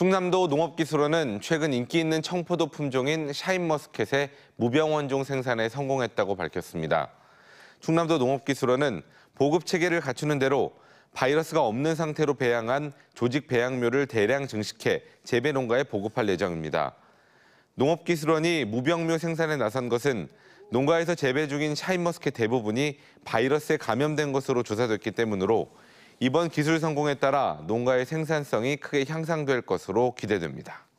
충남도 농업기술원은 최근 인기 있는 청포도 품종인 샤인머스켓의 무병원종 생산에 성공했다고 밝혔습니다. 충남도 농업기술원은 보급 체계를 갖추는 대로 바이러스가 없는 상태로 배양한 조직 배양묘를 대량 증식해 재배 농가에 보급할 예정입니다. 농업기술원이 무병묘 생산에 나선 것은 농가에서 재배 중인 샤인머스켓 대부분이 바이러스에 감염된 것으로 조사됐기 때문으로 이번 기술 성공에 따라 농가의 생산성이 크게 향상될 것으로 기대됩니다.